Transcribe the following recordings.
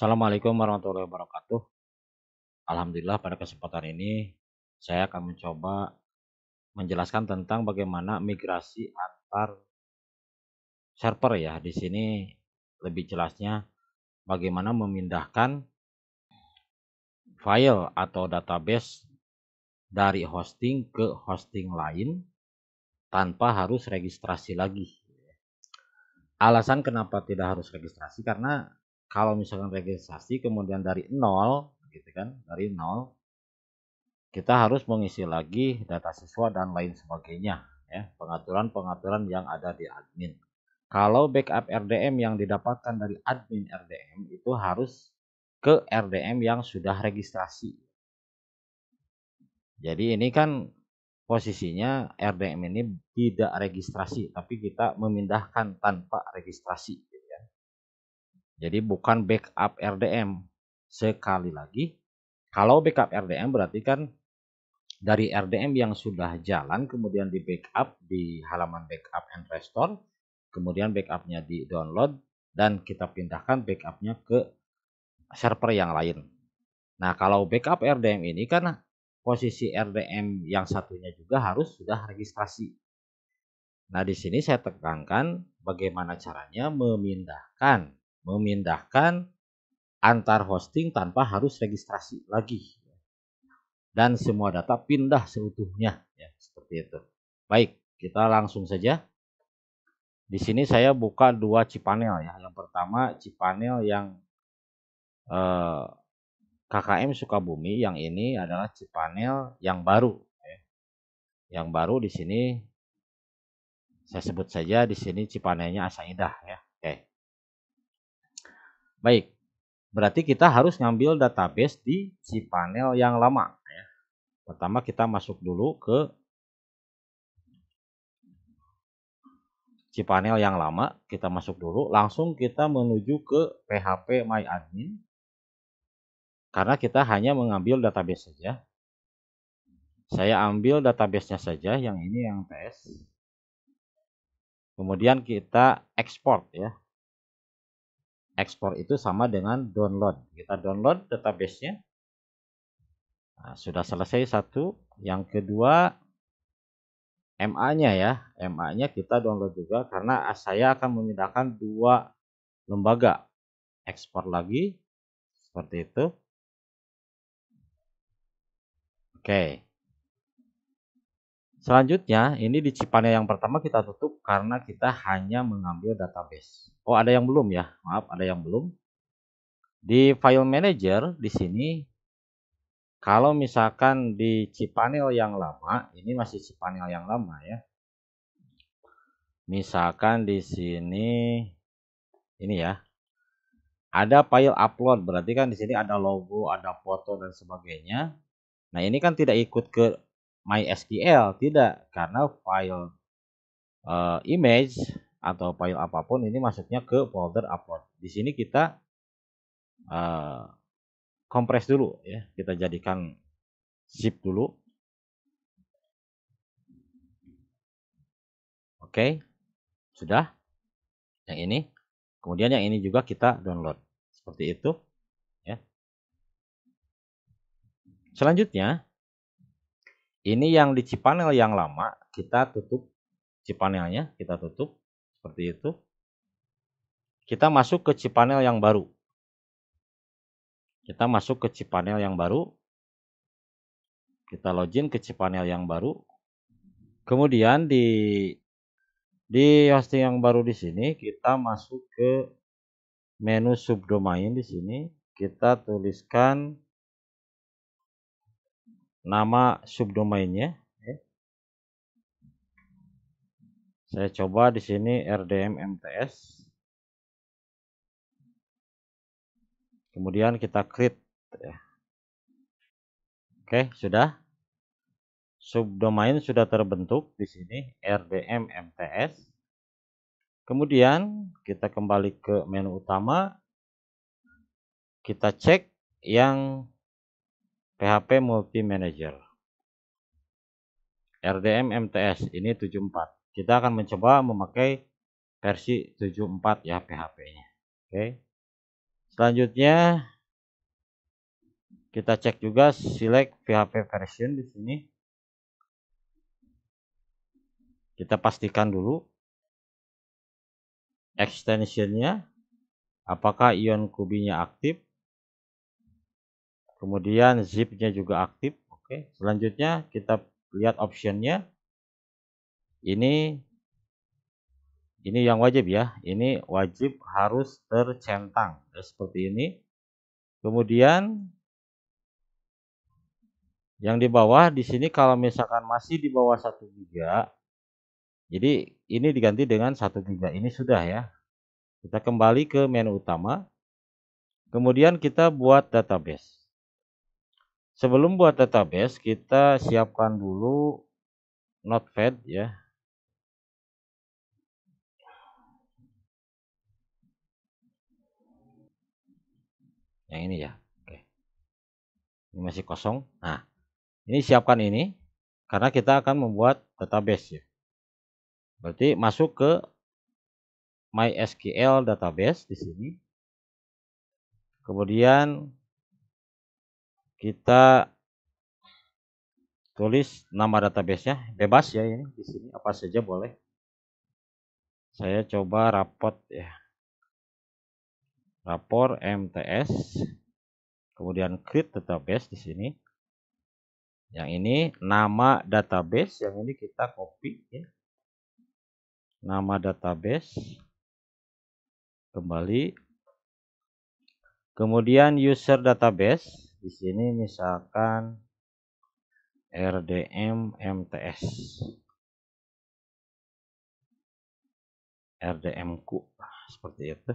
Assalamualaikum warahmatullahi wabarakatuh. Alhamdulillah pada kesempatan ini saya akan mencoba menjelaskan tentang bagaimana migrasi antar server ya. Di sini lebih jelasnya bagaimana memindahkan file atau database dari hosting ke hosting lain tanpa harus registrasi lagi. Alasan kenapa tidak harus registrasi karena kalau misalkan registrasi kemudian dari nol gitu kan dari nol kita harus mengisi lagi data siswa dan lain sebagainya ya pengaturan-pengaturan yang ada di admin kalau backup RDM yang didapatkan dari admin RDM itu harus ke RDM yang sudah registrasi jadi ini kan posisinya RDM ini tidak registrasi tapi kita memindahkan tanpa registrasi jadi bukan backup RDM. Sekali lagi, kalau backup RDM berarti kan dari RDM yang sudah jalan kemudian di backup di halaman backup and restore kemudian backupnya di download dan kita pindahkan backupnya ke server yang lain nah kalau backup RDM ini kan posisi RDM yang satunya juga harus sudah registrasi nah di sini saya tekankan bagaimana caranya memindahkan memindahkan antar hosting tanpa harus registrasi lagi dan semua data pindah seutuhnya ya seperti itu baik kita langsung saja di sini saya buka dua cipanel ya yang pertama cipanel yang eh, KKM Sukabumi yang ini adalah cipanel yang baru ya. yang baru di sini saya sebut saja di sini Asa Indah ya Baik, berarti kita harus ngambil database di si panel yang lama. Ya. Pertama kita masuk dulu ke si panel yang lama, kita masuk dulu. Langsung kita menuju ke PHP My Admin. Karena kita hanya mengambil database saja. Saya ambil databasenya saja, yang ini yang ts. Kemudian kita export ya ekspor itu sama dengan download. Kita download databasenya. Nah, sudah selesai satu. Yang kedua MA-nya ya. MA-nya kita download juga karena saya akan memindahkan dua lembaga. Ekspor lagi seperti itu. Oke. Selanjutnya, ini di Cipane yang pertama kita tutup karena kita hanya mengambil database. Oh, ada yang belum ya. Maaf, ada yang belum. Di file manager di sini kalau misalkan di cPanel yang lama, ini masih cPanel yang lama ya. Misalkan di sini ini ya. Ada file upload, berarti kan di sini ada logo, ada foto dan sebagainya. Nah, ini kan tidak ikut ke MySQL, tidak, karena file uh, image atau file apapun ini masuknya ke folder upload. Di sini kita uh, eh, kompres dulu ya, kita jadikan zip dulu. Oke, okay. sudah. Yang ini, kemudian yang ini juga kita download seperti itu. Ya. Selanjutnya, ini yang di Cpanel yang lama kita tutup Cpanelnya, kita tutup seperti itu kita masuk ke cpanel yang baru kita masuk ke cpanel yang baru kita login ke cpanel yang baru kemudian di di hosting yang baru di sini kita masuk ke menu subdomain di sini kita tuliskan nama subdomainnya Saya coba di sini RDM MTS. Kemudian kita create. Ya. Oke, sudah. Subdomain sudah terbentuk di sini RDM MTS. Kemudian kita kembali ke menu utama. Kita cek yang PHP Multi Manager. RDM MTS ini 74 kita akan mencoba memakai versi 74 ya PHP-nya. Oke. Selanjutnya kita cek juga select PHP version di sini. Kita pastikan dulu extensionnya apakah ion kubinya aktif. Kemudian zip-nya juga aktif. Oke, selanjutnya kita lihat optionnya ini ini yang wajib ya ini wajib harus tercentang ya, seperti ini kemudian yang di bawah di sini kalau misalkan masih di bawah satu giga jadi ini diganti dengan satu giga ini sudah ya kita kembali ke menu utama kemudian kita buat database sebelum buat database kita siapkan dulu notepad ya yang ini ya oke ini masih kosong nah ini siapkan ini karena kita akan membuat database ya berarti masuk ke MySQL database di sini kemudian kita tulis nama databasenya bebas ya ini di sini apa saja boleh saya coba rapot ya rapor MTS, kemudian create database di sini. Yang ini nama database, yang ini kita copy ya. Nama database kembali. Kemudian user database di sini misalkan RDM MTS. RDMQ seperti itu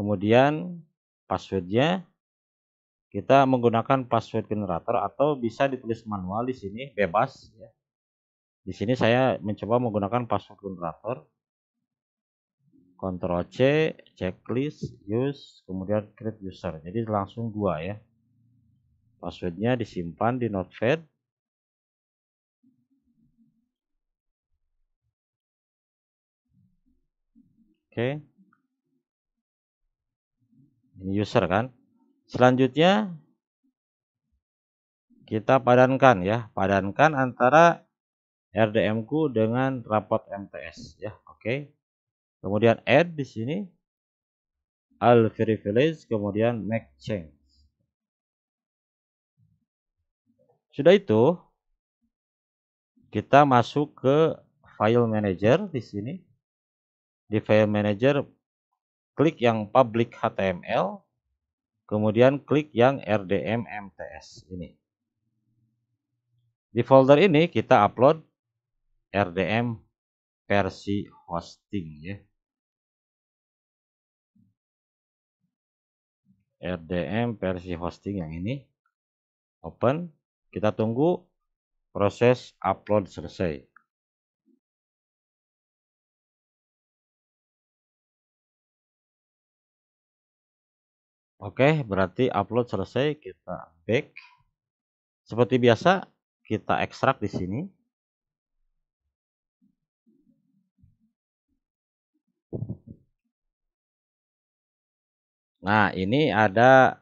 kemudian passwordnya kita menggunakan password generator atau bisa ditulis manual di sini bebas ya. di sini saya mencoba menggunakan password generator Ctrl C checklist use kemudian create user jadi langsung dua ya passwordnya disimpan di notepad oke okay. Ini user kan. Selanjutnya kita padankan ya, padankan antara RDMQ dengan rapot MTS ya, oke. Okay. Kemudian add di sini all privilege kemudian make change. Sudah itu kita masuk ke file manager di sini. Di file manager klik yang public HTML, kemudian klik yang RDM MTS ini. Di folder ini kita upload RDM versi hosting ya. RDM versi hosting yang ini open kita tunggu proses upload selesai Oke, berarti upload selesai, kita back. Seperti biasa, kita ekstrak di sini. Nah, ini ada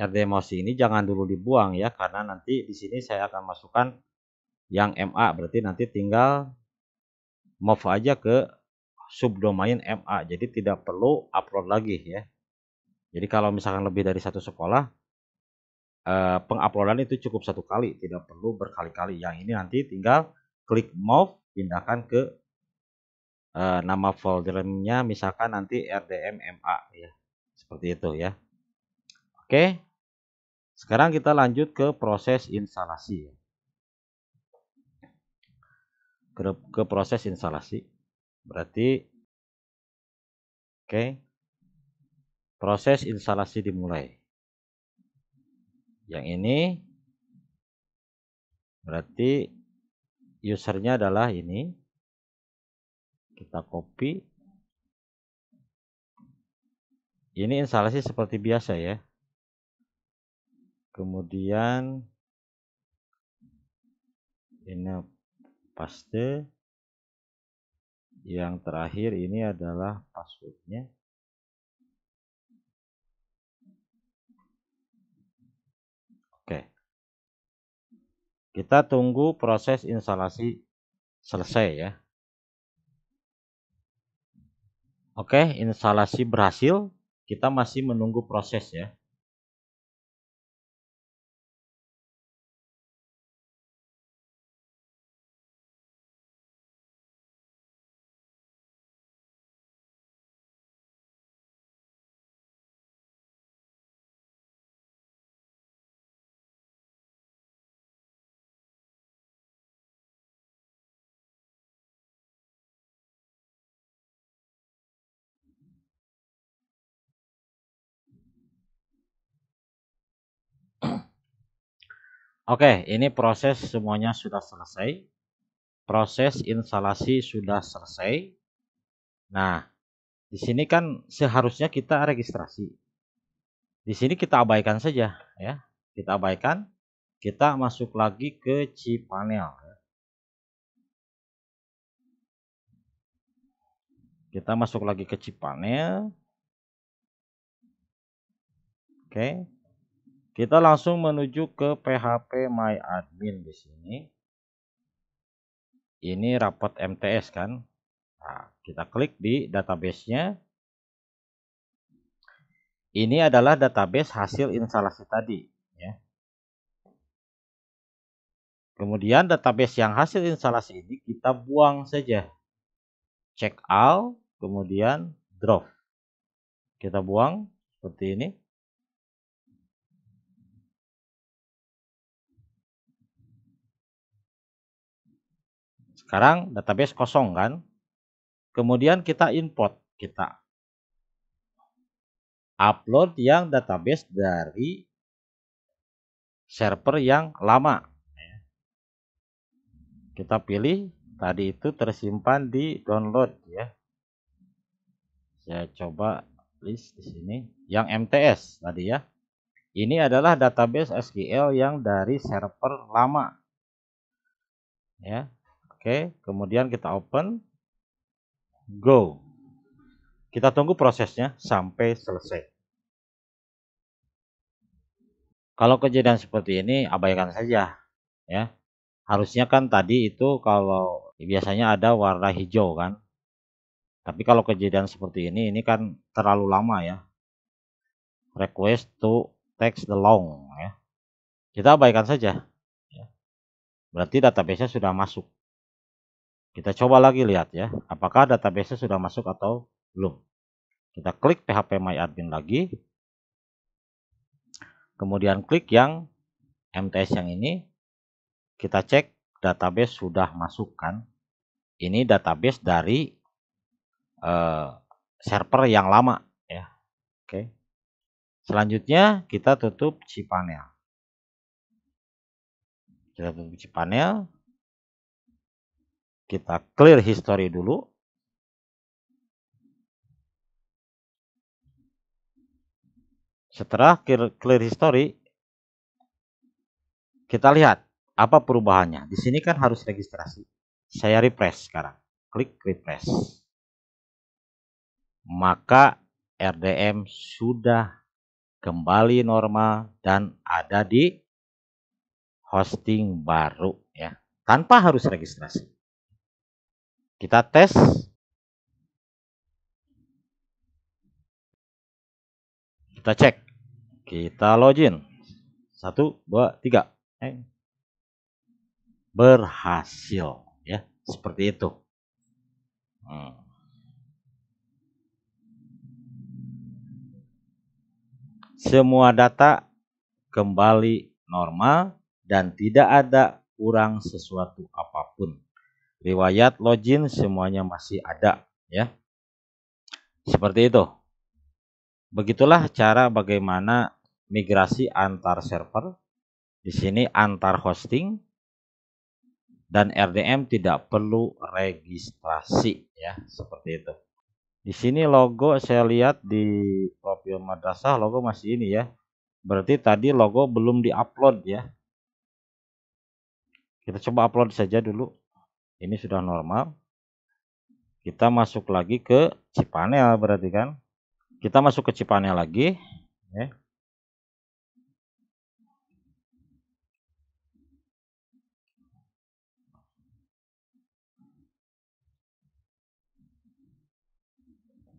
RDMOSI ini jangan dulu dibuang ya karena nanti di sini saya akan masukkan yang MA berarti nanti tinggal move aja ke subdomain MA jadi tidak perlu upload lagi ya jadi kalau misalkan lebih dari satu sekolah, eh, penguploadan itu cukup satu kali, tidak perlu berkali-kali. Yang ini nanti tinggal klik move, pindahkan ke eh, nama foldernya, misalkan nanti rdmma ya, seperti itu ya. Oke, sekarang kita lanjut ke proses instalasi. Ya. Ke, ke proses instalasi, berarti, oke. Okay Proses instalasi dimulai. Yang ini berarti usernya adalah ini. Kita copy. Ini instalasi seperti biasa ya. Kemudian ini paste yang terakhir ini adalah passwordnya Kita tunggu proses instalasi selesai ya. Oke, instalasi berhasil. Kita masih menunggu proses ya. Oke, ini proses semuanya sudah selesai. Proses instalasi sudah selesai. Nah, di sini kan seharusnya kita registrasi. Di sini kita abaikan saja ya. Kita abaikan, kita masuk lagi ke cPanel ya. Kita masuk lagi ke cPanel. Oke. Okay. Kita langsung menuju ke PHP My Admin di sini. Ini rapot MTS kan? Nah, kita klik di databasenya. Ini adalah database hasil instalasi tadi. Ya. Kemudian database yang hasil instalasi ini kita buang saja. Check out, kemudian drop. Kita buang seperti ini. Sekarang database kosong kan? Kemudian kita import, kita upload yang database dari server yang lama. Kita pilih tadi itu tersimpan di download ya. Saya coba list di sini yang MTS tadi ya. Ini adalah database SQL yang dari server lama. Ya, Oke, kemudian kita open, go. Kita tunggu prosesnya sampai selesai. Kalau kejadian seperti ini, abaikan saja. ya. Harusnya kan tadi itu kalau biasanya ada warna hijau kan. Tapi kalau kejadian seperti ini, ini kan terlalu lama ya. Request to text the long ya. Kita abaikan saja. Ya. Berarti database-nya sudah masuk. Kita coba lagi lihat ya, apakah database sudah masuk atau belum. Kita klik PHP My Admin lagi. Kemudian klik yang MTS yang ini. Kita cek database sudah masuk kan. Ini database dari uh, server yang lama ya. Oke. Selanjutnya kita tutup cpanel. Kita tutup cpanel. panel kita clear history dulu. Setelah clear, history, kita lihat apa perubahannya. Di sini kan harus registrasi. Saya refresh sekarang. Klik refresh. Maka RDM sudah kembali normal dan ada di hosting baru ya tanpa harus registrasi kita tes. Kita cek. Kita login. Satu, dua, tiga. Eh. Berhasil. ya Seperti itu. Hmm. Semua data kembali normal dan tidak ada kurang sesuatu apapun riwayat login semuanya masih ada ya seperti itu begitulah cara bagaimana migrasi antar server di sini antar hosting dan RDM tidak perlu registrasi ya seperti itu di sini logo saya lihat di profil madrasah logo masih ini ya berarti tadi logo belum diupload ya kita coba upload saja dulu ini sudah normal kita masuk lagi ke cipanel berarti kan kita masuk ke cipanel lagi ya.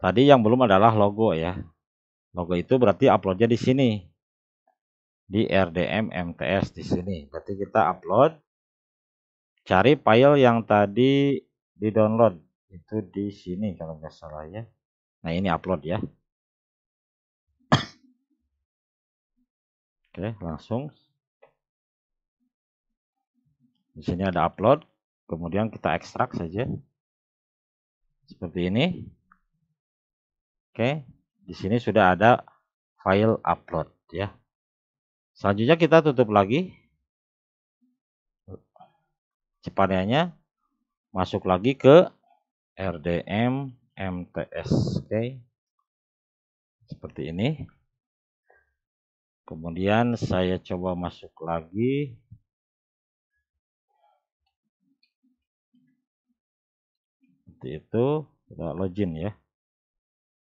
tadi yang belum adalah logo ya logo itu berarti uploadnya di sini di RDM MTS di sini berarti kita upload cari file yang tadi di-download. Itu di sini kalau nggak salah ya. Nah, ini upload ya. Oke, langsung. Di sini ada upload, kemudian kita ekstrak saja. Seperti ini. Oke, di sini sudah ada file upload ya. Selanjutnya kita tutup lagi. Cepatnya masuk lagi ke RDM MTS oke okay. seperti ini kemudian saya coba masuk lagi seperti itu kita login ya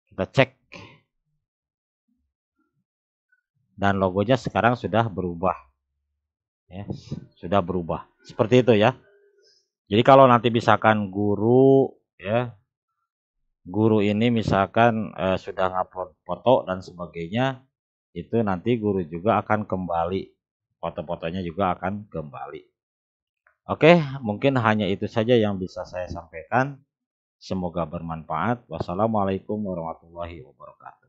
kita cek dan logonya sekarang sudah berubah ya sudah berubah seperti itu ya. Jadi kalau nanti misalkan guru ya guru ini misalkan eh, sudah ngupload foto dan sebagainya itu nanti guru juga akan kembali foto-fotonya juga akan kembali Oke mungkin hanya itu saja yang bisa saya sampaikan semoga bermanfaat wassalamualaikum warahmatullahi wabarakatuh